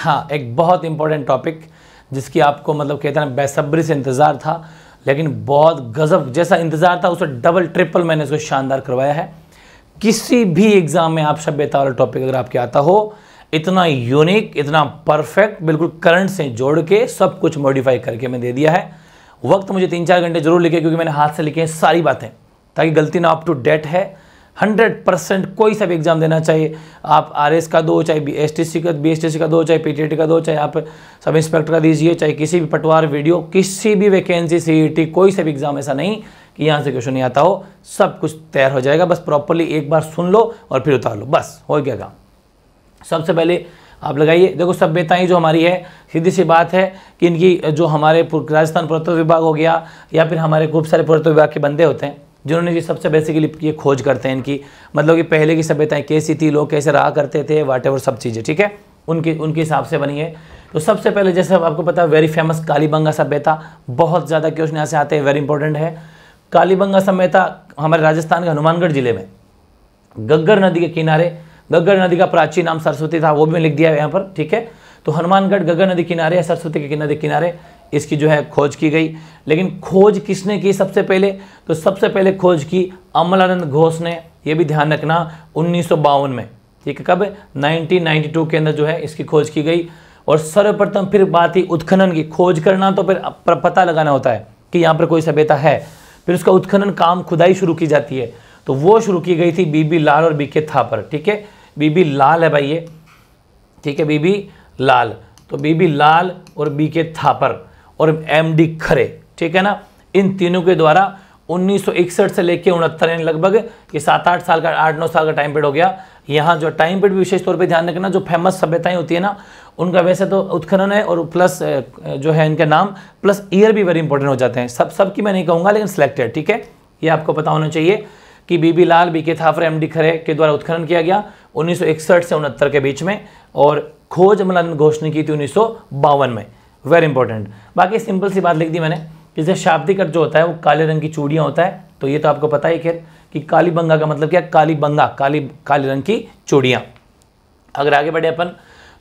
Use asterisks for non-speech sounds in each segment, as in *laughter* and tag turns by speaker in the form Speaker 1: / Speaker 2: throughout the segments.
Speaker 1: हाँ एक बहुत इंपॉर्टेंट टॉपिक जिसकी आपको मतलब कहते हैं बेसब्री से इंतज़ार था लेकिन बहुत गजब जैसा इंतज़ार था उसे डबल ट्रिपल मैंने उसको शानदार करवाया है किसी भी एग्ज़ाम में आप सभ्यता वाला टॉपिक अगर आपके आता हो इतना यूनिक इतना परफेक्ट बिल्कुल करंट से जोड़ के सब कुछ मॉडिफाई करके मैं दे दिया है वक्त मुझे तीन चार घंटे जरूर लिखे क्योंकि मैंने हाथ से लिखे हैं सारी बातें ताकि गलती ना अप टू डेट है हंड्रेड परसेंट कोई सा भी एग्ज़ाम देना चाहिए आप आर का दो चाहे बी एस का बी एस का दो चाहे पी का दो चाहे आप सब इंस्पेक्टर का दीजिए चाहे किसी भी पटवार वीडियो किसी भी वैकेंसी सी कोई सा भी एग्ज़ाम ऐसा नहीं कि यहाँ से क्वेश्चन नहीं आता हो सब कुछ तैयार हो जाएगा बस प्रॉपरली एक बार सुन लो और फिर उतार लो बस हो गया काम सबसे पहले आप लगाइए देखो सभ्यताएँ जो हमारी है सीधी सी बात है कि इनकी जो हमारे राजस्थान पुरातत्व विभाग हो गया या फिर हमारे खूब सारे पुरातत्व विभाग के बंदे होते हैं जिन्होंने ये सबसे बेसिकली ये खोज करते हैं इनकी मतलब कि पहले की सभ्यताएं कैसी थी लोग कैसे रहा करते थे वाट सब चीज़ें ठीक है उनके उनके हिसाब से बनी है तो सबसे पहले जैसे आपको पता है वेरी फेमस कालीबंगा सभ्यता बहुत ज़्यादा क्वेश्चन यहाँ से आते हैं वेरी इंपॉर्टेंट है कालीबंगा सभ्यता हमारे राजस्थान के हनुमानगढ़ जिले में गग्गर नदी के किनारे गग्गर नदी का प्राचीन नाम सरस्वती था वो भी मैं लिख दिया है यहाँ पर ठीक है तो हनुमानगढ़ गग्गर नदी किनारे या सरस्वती के नदी किनारे इसकी जो है खोज की गई लेकिन खोज किसने की सबसे पहले तो सबसे पहले खोज की अमलानंद घोष ने यह भी ध्यान रखना उन्नीस में ठीक है कब 1992 के अंदर जो है इसकी खोज की गई और सर्वप्रथम फिर बात ही उत्खनन की खोज करना तो फिर पता लगाना होता है कि यहाँ पर कोई सभ्यता है फिर उसका उत्खनन काम खुदाई शुरू की जाती है तो वो शुरू की गई थी बीबी लाल और बीके थापर ठीक है बीबी लाल है भाई ये ठीक है बीबी लाल तो बीबी लाल और बीके थापर और एमडी खरे ठीक है ना इन तीनों के द्वारा 1961 से लेकर उनहत्तर यानी लगभग ये सात आठ साल का आठ नौ साल का टाइम पीरियड हो गया यहाँ जो टाइम पीरियड भी विशेष तौर पे ध्यान रखना जो फेमस सभ्यताएं होती है ना उनका वैसे तो उत्खनन है और प्लस जो है इनके नाम प्लस ईयर भी वेरी इंपॉर्टेंट हो जाते हैं सब सबकी मैं नहीं कहूँगा लेकिन सिलेक्टेड ठीक है ये आपको पता होना चाहिए कि बीबी लाल बी के थाफर एम डी खरे के द्वारा उत्खनन किया गया 1961 से उनहत्तर के बीच में और खोज मलन घोषणा की थी उन्नीस में वेरी इंपॉर्टेंट बाकी सिंपल सी बात लिख दी मैंने जैसे शाब्दिक अर्थ जो होता है वो काले रंग की चूड़ियाँ होता है तो ये तो आपको पता ही खैर कि काली बंगा का मतलब क्या काली बंगा काली काले रंग की चूड़ियाँ अगर आगे बढ़े अपन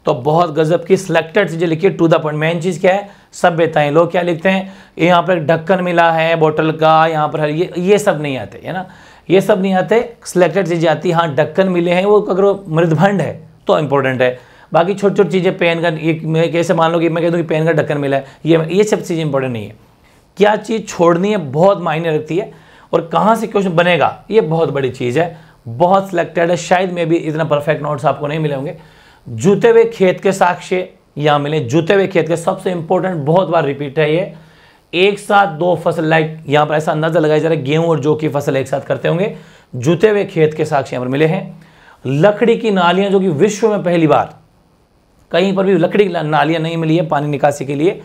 Speaker 1: तो बहुत गजब की सिलेक्टेड चीज़ें लिखी टू द पॉइंट मेन चीज़ क्या है सब है लोग क्या लिखते हैं यहाँ पर ढक्कन मिला है बोतल का यहाँ पर ये ये सब नहीं आते है ना ये सब नहीं आते सिलेक्टेड चीज़ें आती हाँ ढक्कन मिले हैं वो अगर मृदभंड है तो इंपॉर्टेंट है बाकी छोटी छोटी चीज़ें पेन का ये मैं कैसे मान लो कि मैं कह दूँ कि पेन का ढक्कन मिला है ये ये सब चीज़ें इंपॉर्टेंट नहीं है क्या चीज़ छोड़नी है बहुत मायने रखती है और कहाँ से क्वेश्चन बनेगा ये बहुत बड़ी चीज़ है बहुत सिलेक्टेड है शायद में भी इतना परफेक्ट नोट्स आपको नहीं मिले होंगे जूते हुए खेत के साक्ष्य यहाँ मिले जूते हुए खेत के सबसे इंपॉर्टेंट बहुत बार रिपीट है ये एक साथ दो फसल लाइक यहाँ पर ऐसा अंदाजा लगाया जा रहा है गेहूं और जो की फसल एक साथ करते होंगे जूते हुए खेत के साक्ष्य यहाँ पर मिले हैं लकड़ी की नालियाँ जो कि विश्व में पहली बार कहीं पर भी लकड़ी नालियां नहीं मिली है पानी निकासी के लिए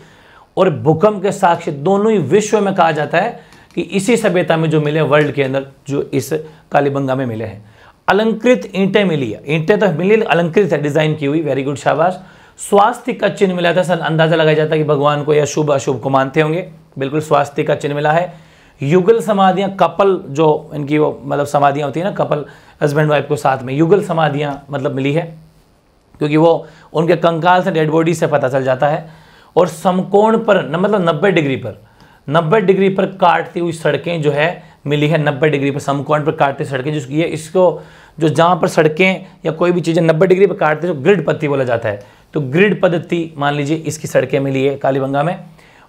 Speaker 1: और भूकंप के साक्ष्य दोनों ही विश्व में कहा जाता है कि इसी सभ्यता में जो मिले वर्ल्ड के अंदर जो इस कालीबंगा में मिले हैं अलंकृत ईंटें मिली है ईंटें तो मिली अलंकृत है डिज़ाइन की हुई वेरी गुड शाबाश स्वास्थ्य का चिन्ह मिला था सर अंदाज़ा लगाया जाता है कि भगवान को या शुभ अशुभ को मानते होंगे बिल्कुल स्वास्थ्य का चिन्ह मिला है युगल समाधियां कपल जो इनकी वो मतलब समाधियां होती है ना कपल हस्बैंड वाइफ को साथ में युगल समाधियां मतलब मिली है क्योंकि वो उनके कंकाल से डेड बॉडी से पता चल जाता है और समकोण पर न, मतलब नब्बे डिग्री पर नब्बे डिग्री पर काटती हुई सड़कें जो है मिली है नब्बे डिग्री पर समकोण पर काटती सड़कें जो ये इसको जो जहाँ पर सड़कें या कोई भी चीज़ें नब्बे डिग्री पर काटते जो ग्रिड पद्धति बोला जाता है तो ग्रिड पद्धति मान लीजिए इसकी सड़कें मिली है कालीबंगा में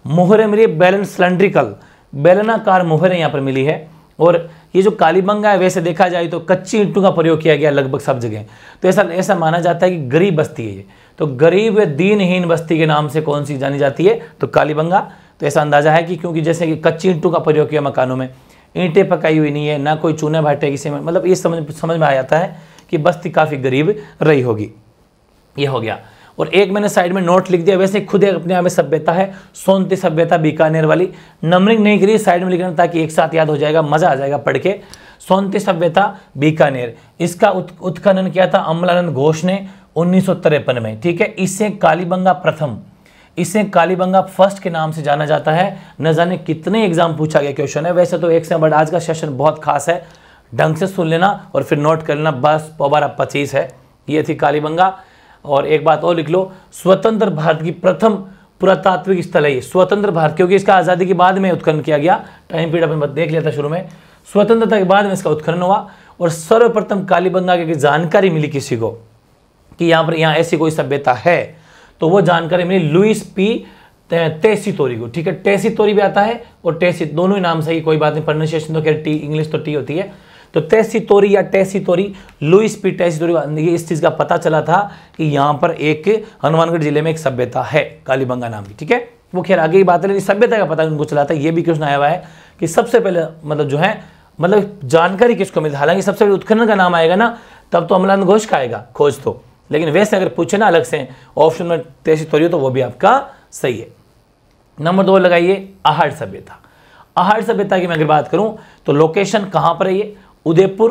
Speaker 1: मोहरे मिली है बैलन सिलेंड्रिकल बेलनाकार मोहरें यहाँ पर मिली है और ये जो कालीबंगा है वैसे देखा जाए तो कच्ची ईंटों का प्रयोग किया गया लगभग सब जगह तो ऐसा ऐसा माना जाता है कि गरीब बस्ती है ये तो गरीब या दीनहीन बस्ती के नाम से कौन सी जानी जाती है तो कालीबंगा तो ऐसा अंदाजा है कि क्योंकि जैसे कि कच्ची ईंटों का प्रयोग किया मकानों में ईंटें पकाई हुई नहीं है ना कोई चूना भाटे किसी में मतलब ये समझ समझ में आ जाता है कि बस्ती काफ़ी गरीब रही होगी ये हो गया और एक मैंने साइड में नोट लिख दिया वैसे खुद एक अपने आप में सभ्यता है सोनती सभ्यता बीकानेर वाली नंबरिंग नहीं करी साइड में लिखना ताकि एक साथ याद हो जाएगा मज़ा आ जाएगा पढ़ के सोनती सभ्यता बीकानेर इसका उत्खनन किया था अमलानंद घोष ने उन्नीस में ठीक है इससे कालीबंगा प्रथम इसे कालीबंगा फर्स्ट के नाम से जाना जाता है न जाने कितने एग्जाम पूछा गया क्वेश्चन है वैसे तो एक से बट आज का सेशन बहुत खास है ढंग से सुन लेना और फिर नोट कर लेना बस पोबारा पच्चीस है ये थी कालीबंगा और एक बात और लिख लो स्वतंत्र भारत की प्रथम पुरातात्विक स्थल है ये स्वतंत्र भारत क्योंकि इसका आज़ादी के बाद में उत्खनन किया गया टाइम पीरियड अपन देख लिया था शुरू में स्वतंत्रता के बाद में इसका उत्खनन हुआ और सर्वप्रथम कालीबंगा की जानकारी मिली किसी को कि यहां पर यहां ऐसी कोई सभ्यता है तो वो जानकारी मिली लुइस पी टेसी तोरी को ठीक है टेसी तोरी भी आता है और टेसी दोनों ही नाम ही कोई बात नहीं प्रोनाउंसिएशन तो खैर टी इंग्लिश तो टी होती है तो टेसी तोरी या टेसी तोरी लुइस पी टेसी तोरी ये इस चीज़ का पता चला था कि यहां पर एक हनुमानगढ़ जिले में एक सभ्यता है कालीबंगा नाम की ठीक है वो खैर आगे की बात है लेकिन सभ्यता का पता उनको चला था ये भी क्वेश्चन आया हुआ है कि सबसे पहले मतलब जो है मतलब जानकारी किसको मिलती है हालांकि सबसे पहले उत्खनन का नाम आएगा ना तब तो अमलान घोष का आएगा खोज तो लेकिन वैसे अगर पूछे ना अलग से ऑप्शन में तेजी तोरी तो वो भी आपका सही है नंबर दो लगाइए आहार सभ्यता आहार सभ्यता की मैं अगर बात करूं तो लोकेशन कहां पर है ये उदयपुर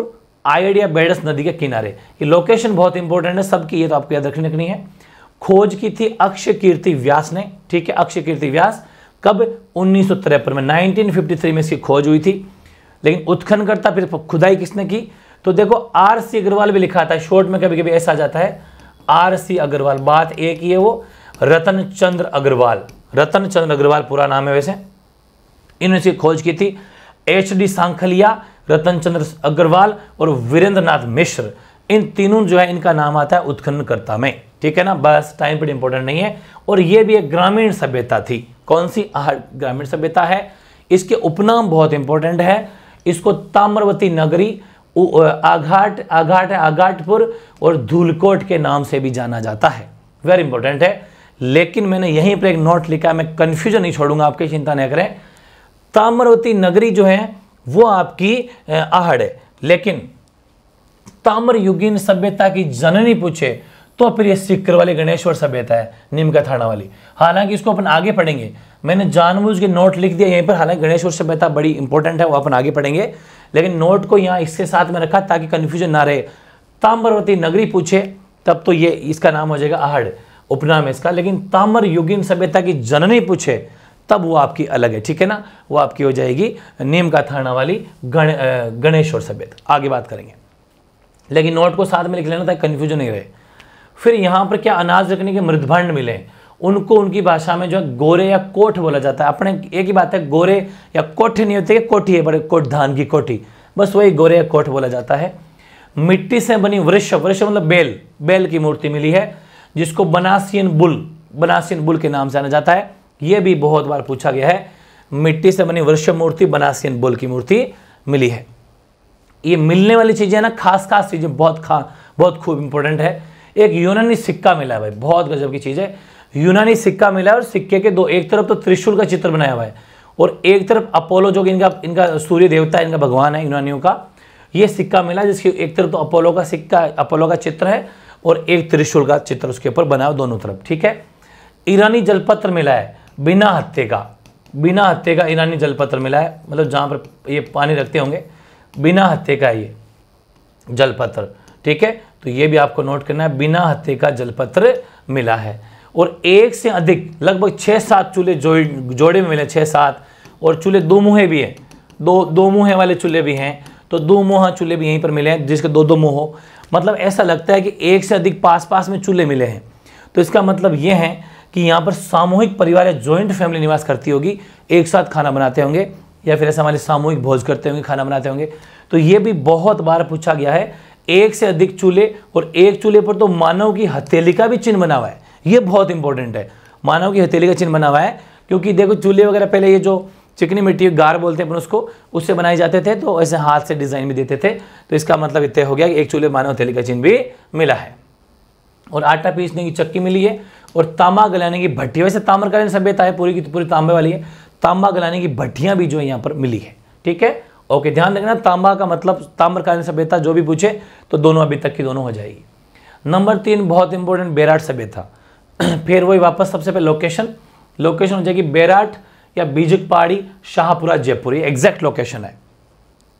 Speaker 1: आयड बेडस नदी के किनारे ये लोकेशन बहुत इंपॉर्टेंट है सबकी ये तो आपको याद रखनी रखनी है खोज की थी अक्षय कीर्ति व्यास ने ठीक है अक्षय कीर्ति व्यास कब उन्नीस में 1953 में इसकी खोज हुई थी लेकिन उत्खन करता फिर खुदाई किसने की तो देखो आर सी अग्रवाल भी लिखा था शॉर्ट में कभी कभी ऐसा आ जाता है आर सी अग्रवाल बात एक ही है वो रतन चंद्र अग्रवाल रतन चंद्र अग्रवाल पूरा नाम है वैसे इन्होंने खोज की थी एच डी सांखलिया रतन चंद्र अग्रवाल और वीरेंद्र नाथ मिश्र इन तीनों जो है इनका नाम आता है उत्खननकर्ता में ठीक है ना बस टाइम पीरियड इंपॉर्टेंट नहीं है और यह भी एक ग्रामीण सभ्यता थी कौन सी ग्रामीण सभ्यता है इसके उपनाम बहुत इंपॉर्टेंट है इसको ताम्रवती नगरी आघाट आघाट आघाटपुर और धूलकोट के नाम से भी जाना जाता है वेरी इंपॉर्टेंट है लेकिन मैंने यहीं पर एक नोट लिखा है मैं कंफ्यूजन नहीं छोड़ूंगा आपकी चिंता नहीं करें ताम्रवती नगरी जो है वो आपकी आहड़ है लेकिन ताम्र युगीन सभ्यता की जननी पूछे तो फिर ये सिक्कर वाली गणेश्वर सभ्यता है नीमका थाना वाली हालांकि इसको अपन आगे पढ़ेंगे मैंने जानबूझ के नोट लिख दिया यहीं पर हालांकि गणेश्वर सभ्यता बड़ी इंपॉर्टेंट है वो अपन आगे पढ़ेंगे लेकिन नोट को यहाँ इसके साथ में रखा ताकि कन्फ्यूजन ना रहे ताम्रवती नगरी पूछे तब तो ये इसका नाम हो जाएगा आहड़ उपनाम है इसका लेकिन ताम्र युगीन सभ्यता की जननी पूछे तब वो आपकी अलग है ठीक है ना वो आपकी हो जाएगी नेम का थाना वाली गण गणेश और सफेद आगे बात करेंगे लेकिन नोट को साथ में लिख लेना था कन्फ्यूजन नहीं रहे फिर यहाँ पर क्या अनाज रखने के मृदभंड मिले उनको उनकी भाषा में जो है गोरे या कोठ बोला जाता है अपने एक ही बात है गोरे या कोठ नहीं होते कोठी है बड़े कोठ धान की कोठी बस वही गोरे या कोठ बोला जाता है मिट्टी से बनी वृक्ष वृक्ष मतलब बेल बेल की मूर्ति मिली है जिसको बनासियन बुल बनासियन बुल के नाम से जाना जाता है यह भी बहुत बार पूछा गया है मिट्टी से बनी वृक्ष मूर्ति बनासीन बोल की मूर्ति मिली है ये मिलने वाली चीज़ें ना खास खास चीज़ें बहुत खा बहुत खूब इंपॉर्टेंट है एक यूनानी सिक्का मिला है भाई बहुत गजब की चीज़ है यूनानी सिक्का मिला है और सिक्के के दो एक तरफ तो त्रिशूल का चित्र बनाया हुआ है और एक तरफ अपोलो जो कि इनका इनका सूर्य देवता है इनका भगवान है यूनानियों का ये सिक्का मिला जिसकी एक तरफ तो अपोलो का सिक्का अपोलो का चित्र है और एक त्रिशूल का चित्र उसके ऊपर बना हुआ दोनों तरफ ठीक है ईरानी जलपत्र मिला है बिना हत्ते का बिना हत्ते का ईरानी जलपत्र मिला है मतलब जहाँ पर ये पानी रखते होंगे बिना हत्ते का ये जलपत्र ठीक है तो ये भी आपको नोट करना है बिना हत्ते का जलपत्र मिला है और एक से अधिक लगभग छः सात चूल्हे जोड़ जोड़े में मिले छः सात और चूल्हे दो मुँहे भी हैं दो दो मुँहे वाले चूल्हे भी हैं तो दो मुँह चूल्हे भी यहीं पर मिले हैं जिसके दो दो मुँह हो मतलब ऐसा लगता है कि एक से अधिक पास पास में चूल्हे मिले हैं तो इसका मतलब ये है कि यहाँ पर सामूहिक परिवार या ज्वाइंट फैमिली निवास करती होगी एक साथ खाना बनाते होंगे या फिर ऐसे हमारे सामूहिक भोज करते होंगे खाना बनाते होंगे तो ये भी बहुत बार पूछा गया है एक से अधिक चूल्हे और एक चूल्हे पर तो मानव की हथेली का भी चिन्ह बना हुआ है ये बहुत इंपॉर्टेंट है मानव की हथेली का चिन्ह बना हुआ है क्योंकि देखो चूल्हे वगैरह पहले ये जो चिकनी मिट्टी गार बोलते हैं अपन उसको उससे बनाए जाते थे तो ऐसे हाथ से डिज़ाइन भी देते थे तो इसका मतलब इतने हो गया कि एक चूल्हे मानव हथेली का चिन्ह भी मिला है और आटा पीसने की चक्की मिली है और तांबा गलाने की भट्टी वैसे ताम्रकालीन सभ्यता है पूरी की पूरी तांबे वाली है तांबा गलाने की भट्टियां भी जो है यहाँ पर मिली है ठीक है ओके ध्यान रखना तांबा का मतलब ताम्रकालीन सभ्यता जो भी पूछे तो दोनों अभी तक की दोनों हो जाएगी नंबर तीन बहुत इंपॉर्टेंट बेराट सभ्यता *clears throat* फिर वही वापस सबसे पहले लोकेशन लोकेशन हो जाएगी बेराट या बीजक पहाड़ी शाहपुरा जयपुर ये एग्जैक्ट लोकेशन है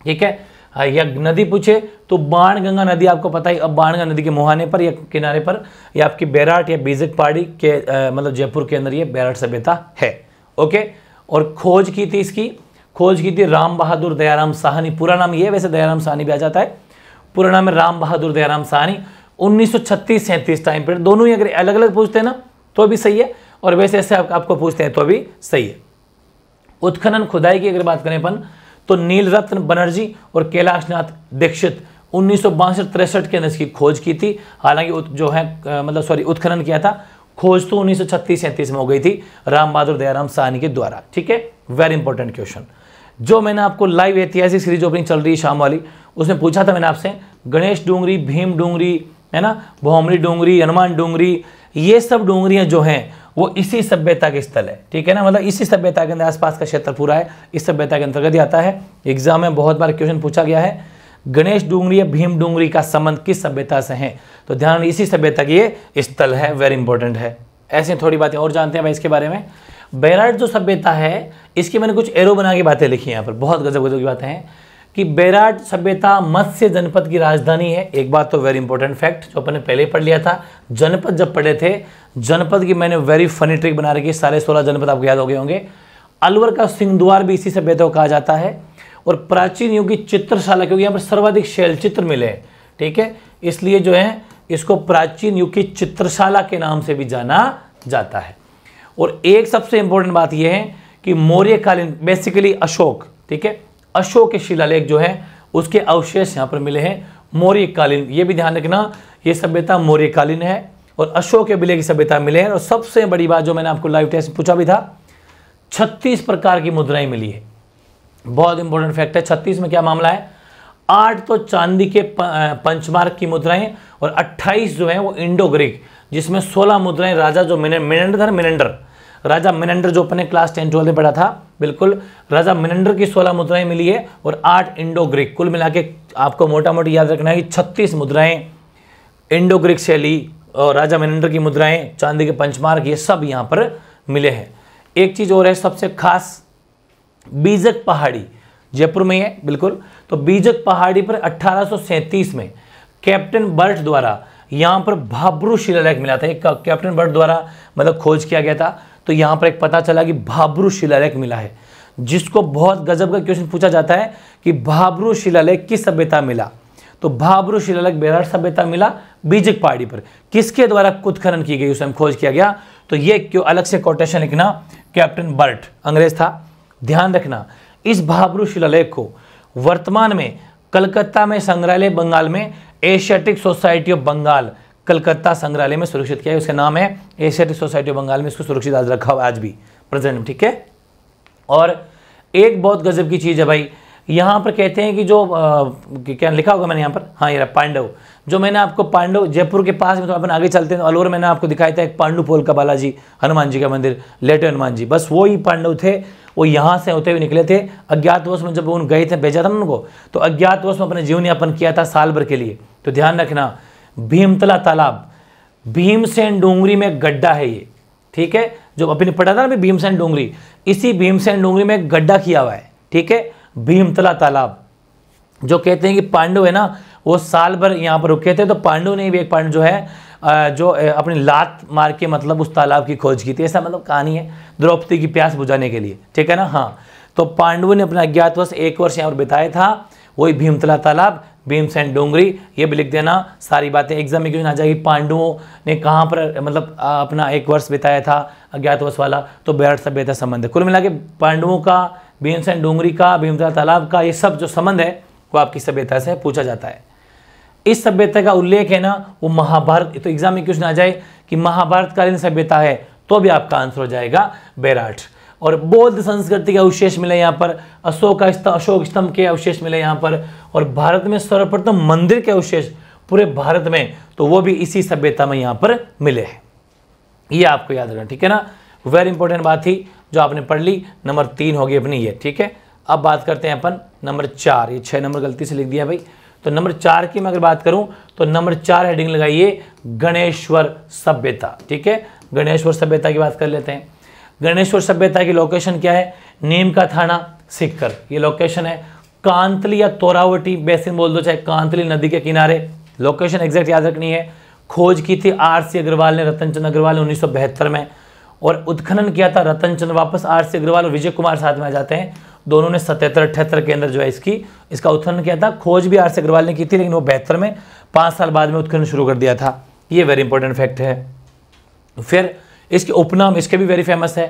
Speaker 1: ठीक है हाँ, या नदी पूछे तो बाण गंगा नदी आपको पता ही अब बाणगंगा नदी के मुहाने पर या किनारे पर या आपकी बैराट या बीजक पहाड़ी के मतलब जयपुर के अंदर ये बैराट सभ्यता है ओके और खोज की थी इसकी खोज की थी राम बहादुर दयाराम साहनी पूरा नाम ये वैसे दयाराम साहनी भी आ जाता है पूरा नाम है राम बहादुर दयाराम साहनी 1936 सैंतीस टाइम पीरियड दोनों ही अगर अलग अलग पूछते हैं ना तो भी सही है और वैसे ऐसे आप, आपको पूछते हैं तो भी सही है उत्खनन खुदाई की अगर बात करें अपन तो नील रत्न बनर्जी और कैलाशनाथ दीक्षित उन्नीस सौ के अंदर इसकी खोज की थी हालांकि जो है मतलब सॉरी उत्खनन किया था खोज तो उन्नीस सौ में हो गई थी राम बहादुर दयाराम सहनी के द्वारा ठीक है वेरी इंपॉर्टेंट क्वेश्चन जो मैंने आपको लाइव ऐतिहासिक सीरीज ओपनिंग चल रही है शाम वाली उसमें पूछा था मैंने आपसे गणेश डोंगरी भीम डोंगरी है ना भोमरी डोंगरी हनुमान डोंगरी ये सब डोंगरियाँ जो हैं वो इसी सभ्यता के स्थल है ठीक है ना मतलब इसी सभ्यता के अंदर आसपास का क्षेत्र पूरा है इस सभ्यता के अंतर्गत आता है एग्जाम में बहुत बार क्वेश्चन पूछा गया है गणेश डूंगरी या भीम डूंगरी का संबंध किस सभ्यता से है तो ध्यान इसी सभ्यता की ये स्थल है वेरी इंपॉर्टेंट है ऐसे थोड़ी बातें और जानते हैं भाई इसके बारे में बैराट जो सभ्यता है इसकी मैंने कुछ एरो बना के बातें लिखी यहाँ पर बहुत गजब गजब की बातें हैं कि बैराट सभ्यता मत्स्य जनपद की राजधानी है एक बात तो वेरी इंपॉर्टेंट फैक्ट जो अपने पहले पढ़ लिया था जनपद जब पढ़े थे जनपद की मैंने वेरी फनी ट्रिक बना रखी सारे सोलह जनपद आपको याद हो गए होंगे अलवर का सिंहद्वार भी इसी सभ्यता को कहा जाता है और प्राचीन युग की चित्रशाला क्योंकि यहाँ पर सर्वाधिक शैल चित्र मिले हैं ठीक है इसलिए जो है इसको प्राचीन युग की चित्रशाला के नाम से भी जाना जाता है और एक सबसे इंपॉर्टेंट बात यह है कि मौर्यकालीन बेसिकली अशोक ठीक है अशोक शिलालेख जो है उसके अवशेष यहाँ पर मिले हैं मौर्यकालीन ये भी ध्यान रखना ये सभ्यता मौर्यकालीन है और अशोक के बिले की सभ्यता मिले हैं और सबसे बड़ी बात जो मैंने आपको लाइव टेस्ट पूछा भी था छत्तीस प्रकार की मुद्राएं मिली है बहुत इंपॉर्टेंट फैक्ट है छत्तीस में क्या मामला है आठ तो चांदी के पंचमार्ग की मुद्राएं और अट्ठाईस जो है वो इंडो ग्रीक जिसमें सोलह मुद्राएं राजा जो मिनेंडर मिनेंडर राजा मिनेंडर जो अपने क्लास टेन ट्वेल्थ में पढ़ा था बिल्कुल राजा मिनेंडर की सोलह मुद्राएं मिली है और आठ इंडो ग्रीक कुल मिला के आपको मोटा मोटी याद रखना है कि छत्तीस मुद्राएं इंडो ग्रीक शैली और राजा मिनेंडर की मुद्राएं चांदी के पंचमार्ग ये सब यहाँ पर मिले हैं एक चीज़ और है सबसे खास बीजक पहाड़ी जयपुर में है बिल्कुल तो बीजक पहाड़ी पर अठारह में कैप्टन बर्ट द्वारा यहां पर भाबरू शिलालेख मिला था एक कैप्टन बर्ट द्वारा मतलब खोज किया गया था तो यहां पर एक पता चला कि भाबरू शिलालेख मिला है जिसको बहुत गजब का क्वेश्चन पूछा जाता है कि भाबरू शिलालेख किस सभ्यता मिला तो भाबरू शिलालेख बेराट सभ्यता मिला बीजक पहाड़ी पर किसके द्वारा कुत्खनन की गई उसमें खोज किया गया तो यह क्यों अलग से कोटेशन लिखना कैप्टन बर्ट अंग्रेज था ध्यान रखना इस भाबरू शिलालेख को वर्तमान में कलकत्ता में संग्रहालय बंगाल में Asiatic Society of Bengal Calcutta संग्रहालय में सुरक्षित किया है उसका नाम है एशियाटिक सोसाइटी ऑफ बंगाल में इसको सुरक्षित आज रखा हुआ आज भी प्रेजेंट में ठीक है और एक बहुत गजब की चीज़ है भाई यहाँ पर कहते हैं कि जो आ, क्या लिखा होगा मैंने यहाँ पर हाँ यार पांडव जो मैंने आपको पांडव जयपुर के पास में तो अपन आगे चलते हैं तो अलवर मैंने आपको दिखाया था एक पांडु पोल का बालाजी हनुमान जी का मंदिर लेटे हनुमान जी बस वो ही पांडव थे वो यहाँ से होते हुए निकले थे अज्ञातवश में जब उन गए थे भेजा था उनको तो अज्ञातवश में अपने जीवन यापन किया था साल भर के लिए तो ध्यान रखना भीमतला तालाब भीमसेन डोंगरी में गड्ढा है ये ठीक है जो अपने पढ़ा था ना भीमसेन डोंगरी इसी भीमसेन डोंगरी में गड्ढा किया हुआ है ठीक है भीमतला तालाब जो कहते हैं कि पांडव है ना वो साल भर यहाँ पर रुके थे तो पांडव ने भी एक पांडव जो है जो अपनी लात मार के मतलब उस तालाब की खोज की थी ऐसा मतलब कहानी है द्रौपदी की प्यास बुझाने के लिए ठीक है ना हाँ तो पांडव ने अपना अज्ञातवश एक वर्ष यहाँ पर बिताया था वही भीमतला तालाब भीमसेन डोंगरी ये भी लिख देना सारी बातें एग्जाम में क्यों आ जाएगी पांडुओं ने कहाँ पर मतलब अपना एक वर्ष बिताया था वर्ष वाला तो बैरठ सभ्यता संबंध है कुल मिला के पांडुओं का भीमसेन डोंगरी का भीमसेन तालाब का ये सब जो संबंध है वो आपकी सभ्यता से पूछा जाता है इस सभ्यता का उल्लेख है ना वो महाभारत तो एग्जाम में क्वेश्चन आ जाए कि महाभारत कालीन सभ्यता है तो भी आपका आंसर हो जाएगा बैराठ और बौद्ध संस्कृति के अवशेष मिले यहाँ पर अशोक अशोक स्तंभ के अवशेष मिले यहाँ पर और भारत में सर्वप्रथम मंदिर के अवशेष पूरे भारत में तो वो भी इसी सभ्यता में यहाँ पर मिले हैं ये आपको याद रखना ठीक है ना वेरी इंपॉर्टेंट बात थी जो आपने पढ़ ली नंबर तीन होगी अपनी ये ठीक है अब बात करते हैं अपन नंबर चार ये छः नंबर गलती से लिख दिया भाई तो नंबर चार की मैं अगर बात करूं तो नंबर चार हेडिंग लगाइए गणेश्वर सभ्यता ठीक है गणेश्वर सभ्यता की बात कर लेते हैं गणेश्वर सभ्यता की लोकेशन क्या है नीम का थाना सिक्कर ये लोकेशन है कांतली या तोरावटी बेसिन बोल दो चाहे कांतली नदी के किनारे लोकेशन एग्जैक्ट याद रखनी है खोज की थी आर सी अग्रवाल ने रतन चंद अग्रवाल ने उन्नीस में और उत्खनन किया था रतन चंद वापस आर सी अग्रवाल और विजय कुमार साथ में आ जाते हैं दोनों ने सतहत्तर अठहत्तर के अंदर जो है इसकी इसका उत्खनन किया था खोज भी आर सी अग्रवाल ने की थी लेकिन वो बेहतर में पांच साल बाद में उत्खनन शुरू कर दिया था ये वेरी इंपॉर्टेंट फैक्ट है फिर इसके उपनाम इसके भी वेरी फेमस है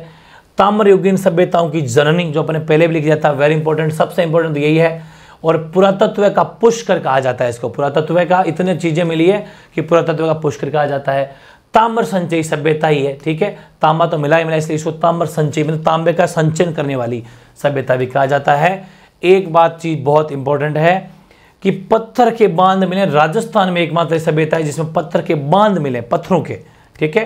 Speaker 1: ताम्रयुगीन सभ्यताओं की जननी जो अपने पहले भी लिख जाता है वेरी इंपॉर्टेंट सबसे इंपॉर्टेंट तो यही है और पुरातत्व का पुष्कर कहा जाता है इसको पुरातत्व का इतने चीज़ें मिली है कि पुरातत्व का पुष्कर कहा जाता है ताम्र संचयी सभ्यता ही है ठीक है तांबा तो मिला ही मिला इसलिए इसको ताम्र संचयी मतलब तांबे का संचयन करने वाली सभ्यता भी कहा जाता है एक बात चीज़ बहुत इंपॉर्टेंट है कि पत्थर के बांध मिले राजस्थान में एकमात्र सभ्यता है जिसमें पत्थर के बांध मिले पत्थरों के ठीक है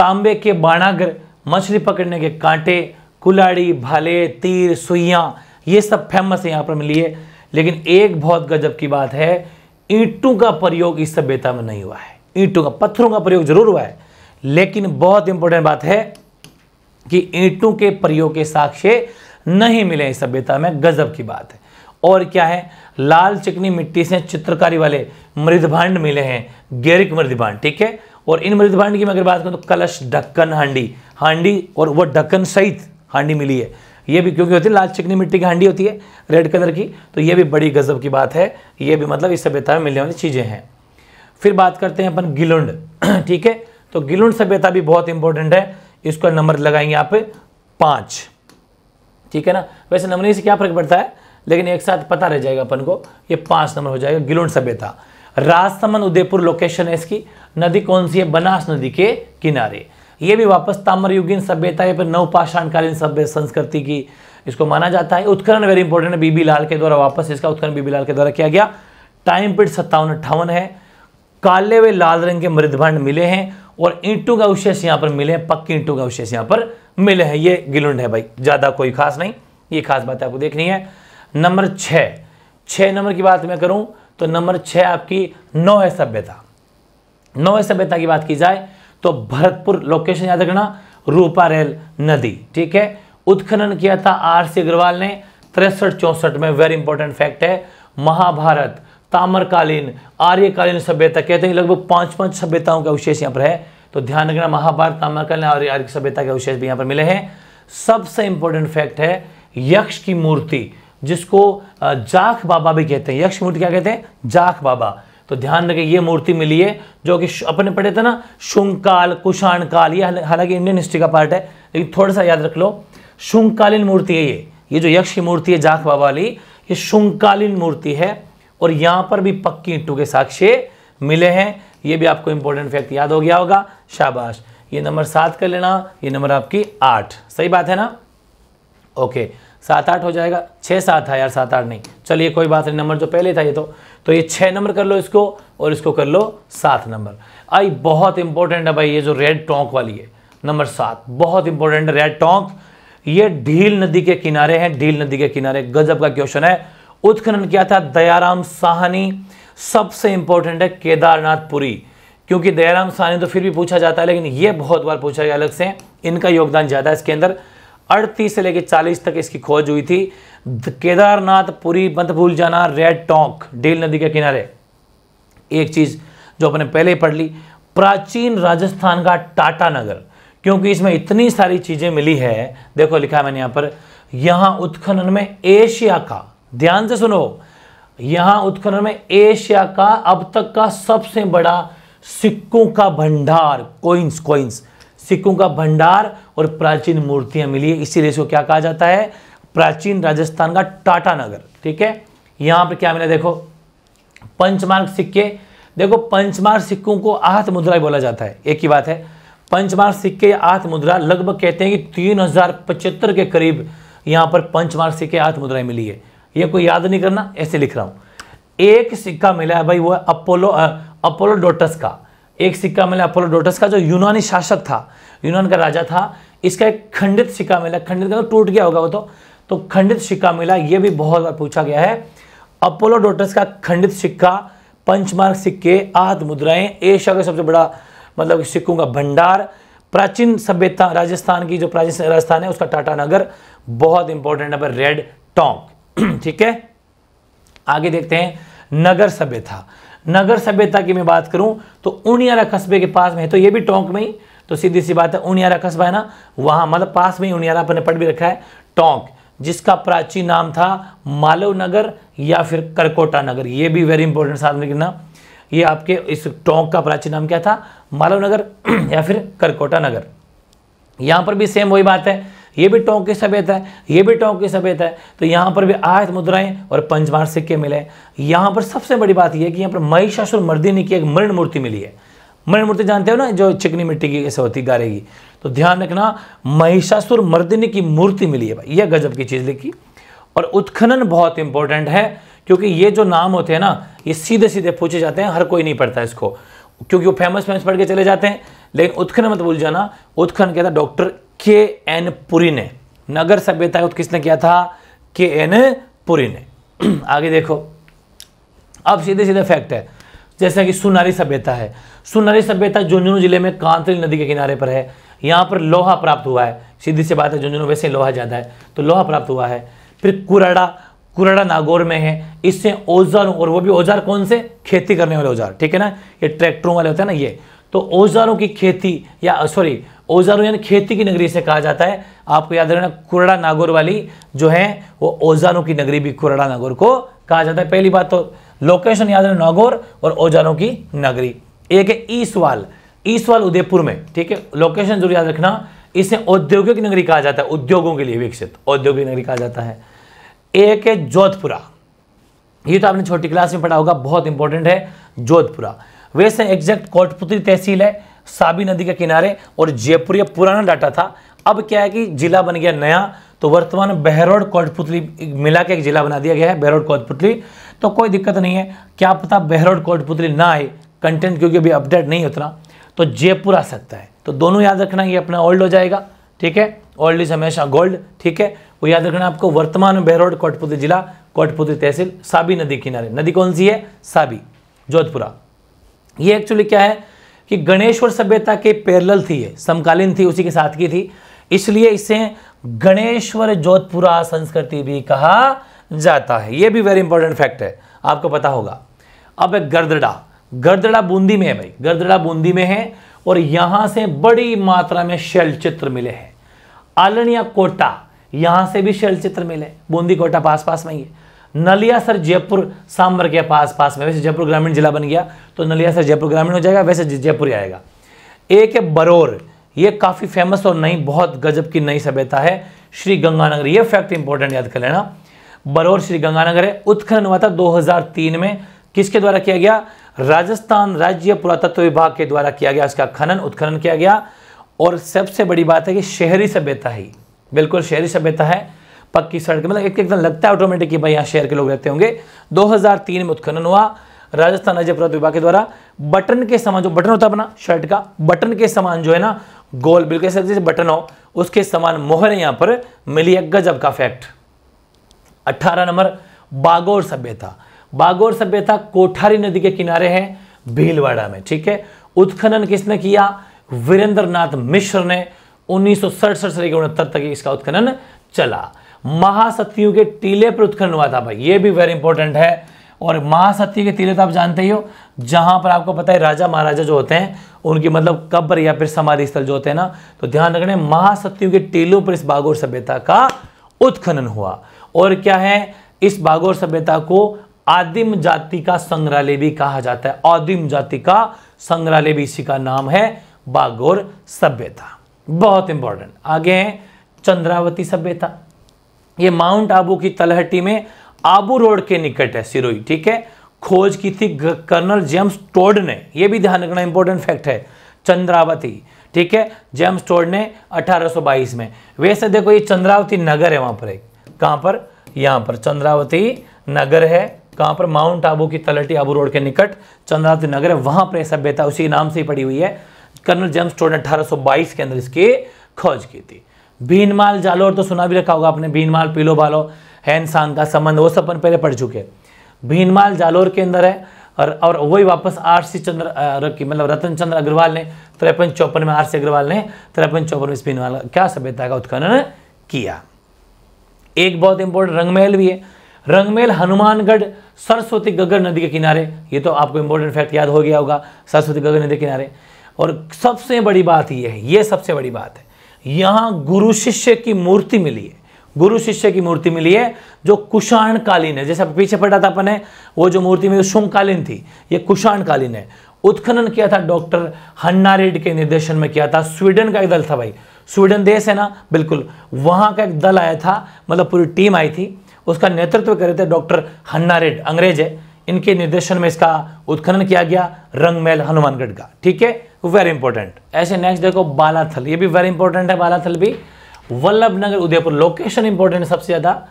Speaker 1: तांबे के बाणागर मछली पकड़ने के कांटे कुलाड़ी भाले तीर सुइयाँ ये सब फेमस है यहाँ पर मिली है लेकिन एक बहुत गजब की बात है ईंटों का प्रयोग इस सभ्यता में नहीं हुआ है ईंटों का पत्थरों का प्रयोग जरूर हुआ है लेकिन बहुत इंपॉर्टेंट बात है कि ईंटों के प्रयोग के साक्ष्य नहीं मिले इस सभ्यता में गजब की बात है और क्या है लाल चिकनी मिट्टी से चित्रकारी वाले मृदभांड मिले हैं गैरिक मृदभांड ठीक है और इन मृत भांड की मैं अगर बात करूँ तो कलश ढक्कन हांडी हांडी और वह ढक्कन सहित हांडी मिली है ये भी क्योंकि होती है लाल चिकनी मिट्टी की हांडी होती है रेड कलर की तो ये भी बड़ी गजब की बात है ये भी मतलब इस सभ्यता में मिलने वाली चीज़ें हैं फिर बात करते हैं अपन गिलुंड *clears throat* ठीक है तो गिलुंड सभ्यता भी बहुत इंपॉर्टेंट है इसका नंबर लगाएंगे यहाँ पे पाँच ठीक है ना वैसे नंबर से क्या फर्क पड़ता है लेकिन एक साथ पता रह जाएगा अपन को ये पाँच नंबर हो जाएगा गिलुंड सभ्यता राजसमंद उदयपुर लोकेशन है इसकी नदी कौन सी है बनास नदी के किनारे ये भी वापस ताम्रयुगीन सभ्यता या फिर नवपाषाणकालीन सभ्य संस्कृति की इसको माना जाता है उत्खनन वेरी इंपॉर्टेंट है बीबी लाल के द्वारा वापस इसका उत्खनन बीबी लाल के द्वारा किया गया टाइम पीरियड सत्तावन अट्ठावन है काले वे लाल रंग के मृदभांड मिले हैं और ईंटों का अवशेष यहाँ पर मिले हैं पक्के ईंटों का अवशेष यहाँ पर मिले हैं ये गिलुंड है भाई ज़्यादा कोई खास नहीं ये खास बात आपको देखनी है नंबर छः छः नंबर की बात मैं करूँ तो नंबर छ आपकी नौ है सभ्यता नौ है सभ्यता की बात की जाए तो भरतपुर लोकेशन याद रखना रूपारेल नदी ठीक है उत्खनन किया था आर सी अग्रवाल ने तिरसठ चौसठ में वेरी इंपॉर्टेंट फैक्ट है महाभारत ताम्रकालीन आर्यकालीन सभ्यता कहते हैं लगभग पांच पांच सभ्यताओं का अवशेष यहां पर है तो ध्यान रखना महाभारत ताम्रकालीन और आर्य सभ्यता के अवशेष भी यहां पर मिले हैं सबसे इंपॉर्टेंट फैक्ट है यक्ष की मूर्ति जिसको जाख बाबा भी कहते हैं यक्ष मूर्ति क्या कहते हैं जाख बाबा तो ध्यान रखें ये मूर्ति मिली है जो कि अपने पढ़े थे ना शुंकाल कुषाण काल ये हालांकि इंडियन हिस्ट्री का पार्ट है लेकिन थोड़ा सा याद रख लो शुंकालीन मूर्ति है ये ये जो यक्ष की मूर्ति है जाख बाबा वाली ये शुंकालीन मूर्ति है और यहाँ पर भी पक्की इंटू के साक्ष्य मिले हैं ये भी आपको इंपॉर्टेंट फैक्ट याद हो गया होगा शाबाश ये नंबर सात कर लेना ये नंबर आपकी आठ सही बात है ना ओके सात आठ हो जाएगा छः सात था यार सात आठ नहीं चलिए कोई बात नहीं नंबर जो पहले था ये तो तो ये छः नंबर कर लो इसको और इसको कर लो सात नंबर आई बहुत इंपॉर्टेंट है भाई ये जो रेड टोंक वाली है नंबर सात बहुत इंपॉर्टेंट रेड टोंक ये ढील नदी के किनारे है ढील नदी के किनारे गजब का क्वेश्चन है उत्खनन किया था दयाराम साहनी सबसे इंपॉर्टेंट है केदारनाथपुरी क्योंकि दयाराम साहनी तो फिर भी पूछा जाता है लेकिन ये बहुत बार पूछा गया अलग से इनका योगदान ज़्यादा है इसके अंदर अड़तीस से लेकर चालीस तक इसकी खोज हुई थी केदारनाथ पुरी मत भूल जाना रेड टोंक डेल नदी के किनारे एक चीज़ जो अपने पहले पढ़ ली प्राचीन राजस्थान का टाटा नगर क्योंकि इसमें इतनी सारी चीज़ें मिली है देखो लिखा मैंने यहां पर यहां उत्खनन में एशिया का ध्यान से सुनो यहां उत्खनन में एशिया का अब तक का सबसे बड़ा सिक्कों का भंडार कोइंस कोइंस सिक्कों का भंडार और प्राचीन मूर्तियां मिली है इसीलिए इसको क्या कहा जाता है प्राचीन राजस्थान का टाटा नगर ठीक है यहां पर क्या मिला देखो पंचमार्ग सिक्के देखो पंचमार्ग सिक्कों को आहत मुद्रा बोला जाता है एक ही बात है पंचमार्ग सिक्के या आहत मुद्रा लगभग कहते हैं कि तीन के करीब यहां पर पंचमार्ग सिक्के आहत मुद्राएं मिली है यह कोई याद नहीं करना ऐसे लिख रहा हूं एक सिक्का मिला है भाई वो अपोलो अपोलो डोटस का एक सिक्का मिला अपोलोडोटस का जो यूनानी शासक था यूनान का राजा था इसका एक खंडित सिक्का मिला खंडित का तो टूट गया होगा वो तो तो खंडित सिक्का मिला ये भी बहुत बार पूछा गया है अपोलोडोटस का खंडित सिक्का पंचमार्ग सिक्के आध मुद्राएं एशिया का सबसे बड़ा मतलब सिक्कों का भंडार प्राचीन सभ्यता राजस्थान की जो प्राचीन राजस्थान है उसका टाटा नगर बहुत इंपॉर्टेंट है रेड टोंक *clears throat* ठीक है आगे देखते हैं नगर सभ्यता नगर सभ्यता की मैं बात करूं तो उनियारा कस्बे के पास में है तो ये भी टोंक में ही तो सीधी सी बात है उनियारा कस्बा है ना वहां मतलब पास में ही उनियारा अपने ने पढ़ भी रखा है टोंक जिसका प्राचीन नाम था मालव नगर या फिर करकोटा नगर ये भी वेरी इंपॉर्टेंट साधन में गिरना ये आपके इस टोंक का प्राचीन नाम क्या था मालव नगर *clears throat* या फिर करकोटा नगर यहां पर भी सेम वही बात है ये भी टोंक की सभ्यता है ये भी टोंक की सभ्यता है तो यहाँ पर भी आयत मुद्राएं और पंचमार सिक्के मिले यहाँ पर सबसे बड़ी बात यह है कि यहाँ पर महिषासुर मर्दिनी की एक मरण मूर्ति मिली है मरण मूर्ति जानते हो ना जो चिकनी मिट्टी की कैसे होती गारे की तो ध्यान रखना महिषासुर मर्दिनी की मूर्ति मिली है भाई यह गजब की चीज़ लिखी और उत्खनन बहुत इंपॉर्टेंट है क्योंकि ये जो नाम होते हैं ना ये सीधे सीधे पूछे जाते हैं हर कोई नहीं पढ़ता इसको क्योंकि वो फेमस फेमस पढ़ के चले जाते हैं लेकिन उत्खनन मत भूल जाना उत्खनन कहता डॉक्टर के एन पुरी ने नगर सभ्यता को किसने किया था के एन पुरी ने *clears throat* आगे देखो अब सीधे सीधे फैक्ट है जैसा कि सुनारी सभ्यता है सुनारी सभ्यता झुंझुनू जिले में कांतली नदी के किनारे पर है यहाँ पर लोहा प्राप्त हुआ है सीधी सी बात है झुंझुनू वैसे लोहा ज़्यादा है तो लोहा प्राप्त हुआ है फिर कुरड़ा कुरड़ा नागौर में है इससे औजार और वो भी औजार कौन से खेती करने वाले औजार ठीक है ना ये ट्रैक्टरों वाले होते हैं ना ये तो औजारों की खेती या सॉरी ओजारू यानी खेती की नगरी से कहा जाता है आपको याद रखना कुरड़ा नागौर वाली जो है वो ओजारों की नगरी भी कुरड़ा नागौर को कहा जाता है पहली बात तो लोकेशन याद रखना नागौर और ओजारों की नगरी एक है ईसवाल ईसवाल उदयपुर में ठीक है लोकेशन जरूर याद रखना इसे औद्योगिक नगरी कहा जाता है उद्योगों के लिए विकसित औद्योगिक नगरी कहा जाता है एक है जोधपुरा ये तो आपने छोटी क्लास में पढ़ा होगा बहुत इंपॉर्टेंट है जोधपुरा वैसे एग्जैक्ट कोटपुतरी तहसील है साबी नदी के किनारे और जयपुर यह पुराना डाटा था अब क्या है कि जिला बन गया नया तो वर्तमान बहरोड कोटपुतली मिला के एक जिला बना दिया गया है बहरोड कोटपुतली तो कोई दिक्कत नहीं है क्या पता बहरोड कोटपुतली ना आए कंटेंट क्योंकि अभी अपडेट नहीं उतना तो जयपुर आ सकता है तो दोनों याद रखना ये अपना ओल्ड हो जाएगा ठीक है ओल्ड इज हमेशा गोल्ड ठीक है वो याद रखना आपको वर्तमान में बहरोड कोटपुतली जिला कोटपुतली तहसील साबी नदी किनारे नदी कौन सी है साबी जोधपुरा ये एक्चुअली क्या है कि गणेश्वर सभ्यता के पैरल थी समकालीन थी उसी के साथ की थी इसलिए इसे गणेश्वर जोधपुरा संस्कृति भी कहा जाता है यह भी वेरी इंपॉर्टेंट फैक्ट है आपको पता होगा अब है गर्दड़ा गर्दड़ा बूंदी में है भाई गर्दड़ा बूंदी में है और यहां से बड़ी मात्रा में शैल चित्र मिले हैं आलणिया कोटा यहां से भी शैल चित्र मिले बूंदी कोटा पास पास में ही है नलिया सर जयपुर सांबर के पास पास में वैसे जयपुर ग्रामीण जिला बन गया तो नलिया सर जयपुर ग्रामीण हो जाएगा वैसे जयपुर ही आएगा एक है बरोर ये काफ़ी फेमस और नई बहुत गजब की नई सभ्यता है श्री गंगानगर ये फैक्ट इंपॉर्टेंट याद कर लेना बरोर श्री गंगानगर है उत्खनन हुआ था 2003 में किसके द्वारा किया गया राजस्थान राज्य पुरातत्व विभाग के द्वारा किया गया इसका खनन उत्खनन किया गया और सबसे बड़ी बात है कि शहरी सभ्यता ही बिल्कुल शहरी सभ्यता है पक्की सड़क मतलब एक एकदम लगता है ऑटोमेटिक भाई यहाँ शहर के लोग रहते होंगे 2003 में उत्खनन हुआ राजस्थान राज्य पर्वत विभाग के द्वारा बटन के समान जो बटन होता है अपना शर्ट का बटन के समान जो है ना गोल बिल्कुल जैसे बटन हो उसके समान मोहर यहां पर मिली है गजब का फैक्ट अठारह नंबर बागोर सभ्यता बागोर सभ्यता कोठारी नदी के किनारे है भीलवाड़ा में ठीक है उत्खनन किसने किया वीरेंद्र नाथ मिश्र ने उन्नीस सौ सड़सठ से लेकर उनहत्तर तक इसका उत्खनन चला महासत्यों के टीले पर उत्खनन हुआ था भाई ये भी वेरी इंपॉर्टेंट है और महासत्यु के टीले तो आप जानते ही हो जहां पर आपको पता है राजा महाराजा जो होते हैं उनकी मतलब कब्र या फिर समाधि स्थल जो होते हैं ना तो ध्यान रखना महासत्यु के टीलों पर इस बागोर सभ्यता का उत्खनन हुआ और क्या है इस बागोर सभ्यता को आदिम जाति का संग्रहालय भी कहा जाता है आदिम जाति का संग्रहालय भी इसी का नाम है बागोर सभ्यता बहुत इंपॉर्टेंट आगे है चंद्रावती सभ्यता ये माउंट आबू की तलहटी में आबू रोड के निकट है सिरोई ठीक है खोज की थी कर्नल जेम्स टोड ने यह भी ध्यान रखना इंपॉर्टेंट फैक्ट है चंद्रावती ठीक है जेम्स टोड ने 1822 में वैसे देखो ये चंद्रावती नगर है वहां पर एक कहां पर यहां पर चंद्रावती नगर है कहां पर माउंट आबू की तलहटी आबू रोड के निकट चंद्रावती नगर है वहां पर यह सभ्यता उसी नाम से ही पड़ी हुई है कर्नल जेम्स टोड ने अठारह के अंदर इसकी खोज की थी बीनमाल जालोर तो सुना भी रखा होगा आपने माल पीलो बालो हैन सांग का संबंध वो सब अपन पहले पढ़ चुके भीनमाल जालोर के अंदर है और और वही वापस आर सी चंद्र की मतलब रतन चंद्र अग्रवाल ने त्रेपन चौपन में आर सी अग्रवाल ने त्रेपन चौपन में भीनमाल क्या सभ्यता का उत्खनन किया एक बहुत इंपॉर्टेंट रंगमहल भी है रंगमेल हनुमानगढ़ सरस्वती गगर नदी के किनारे ये तो आपको इंपॉर्टेंट फैक्ट याद हो गया होगा सरस्वती गगर नदी के किनारे और सबसे बड़ी बात ये है ये सबसे बड़ी बात है यहां गुरु शिष्य की मूर्ति मिली है गुरु शिष्य की मूर्ति मिली है जो कुषाण कालीन है जैसे पीछे पढ़ा था अपने वो जो मूर्ति मिली शुंगकालीन थी ये कुषाण कालीन है उत्खनन किया था डॉक्टर हन्ना रेड के निर्देशन में किया था स्वीडन का एक दल था भाई स्वीडन देश है ना बिल्कुल वहां का एक दल आया था मतलब पूरी टीम आई थी उसका नेतृत्व करे थे डॉक्टर हन्ना रेड अंग्रेज है इनके निर्देशन में इसका उत्खनन किया गया रंगमहल हनुमानगढ़ का ठीक है वेरी इंपॉर्टेंट ऐसे नेक्स्ट देखो बालाथल ये भी वेरी इंपॉर्टेंट है बालाथल भी वल्लभ नगर उदयपुर लोकेशन इंपॉर्टेंट सबसे ज़्यादा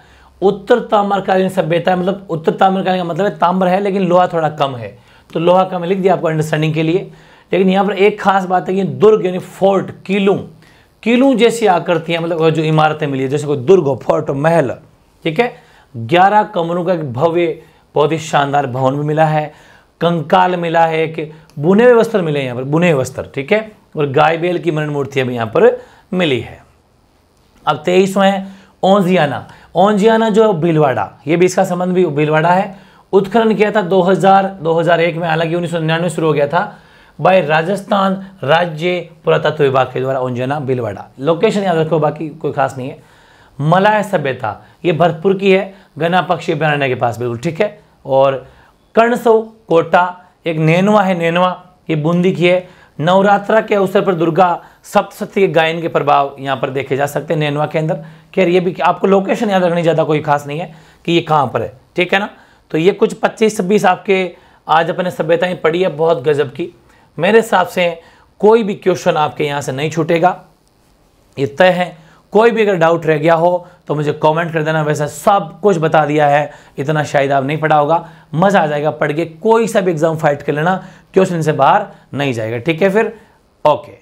Speaker 1: उत्तर ताम्रकालीन सभ्यता मतलब उत्तर ताम्रकालीन का मतलब है ताम्र है लेकिन लोहा थोड़ा कम है तो लोहा कम लिख दिया आपको अंडरस्टैंडिंग के लिए लेकिन यहाँ पर एक खास बात है कि दुर्ग यानी फोर्ट किलू किलू जैसी आकृतियाँ मतलब जो इमारतें मिली है जैसे कोई दुर्ग हो फोर्ट महल ठीक है ग्यारह कमरों का एक भव्य बहुत ही शानदार भवन भी मिला है कंकाल मिला है एक बुने हुए वस्त्र मिले यहाँ पर बुने हुए वस्त्र ठीक है और गाय बेल की मरण मूर्ति अभी यहाँ पर मिली है अब तेईसवें ओंजियाना ओंजियाना जो भीलवाड़ा ये भी इसका संबंध भी भीलवाड़ा है उत्खनन किया था 2000 2001 में हालांकि उन्नीस शुरू हो गया था बाय राजस्थान राज्य पुरातत्व विभाग के द्वारा ओंजियाना भीलवाड़ा लोकेशन याद रखो बाकी कोई खास नहीं है मलाय सभ्यता ये भरतपुर की है गना पक्षी अभ्यारण्य के पास बिल्कुल ठीक है और कर्णसो कोटा एक नैनवा है नैनवा ये बूंदी की है नवरात्रा के अवसर पर दुर्गा सप्तशती के गायन के प्रभाव यहाँ पर देखे जा सकते हैं नैनवा के अंदर खैर ये भी आपको लोकेशन याद रखनी ज़्यादा कोई खास नहीं है कि ये कहाँ पर है ठीक है ना तो ये कुछ पच्चीस छब्बीस आपके आज अपने सभ्यताएँ पढ़ी है बहुत गजब की मेरे हिसाब से कोई भी क्वेश्चन आपके यहाँ से नहीं छूटेगा ये तय है कोई भी अगर डाउट रह गया हो तो मुझे कमेंट कर देना वैसे सब कुछ बता दिया है इतना शायद आप नहीं पढ़ा होगा मज़ा आ जाएगा पढ़ के कोई सा भी एग्ज़ाम फाइट कर लेना क्वेश्चन से बाहर नहीं जाएगा ठीक है फिर ओके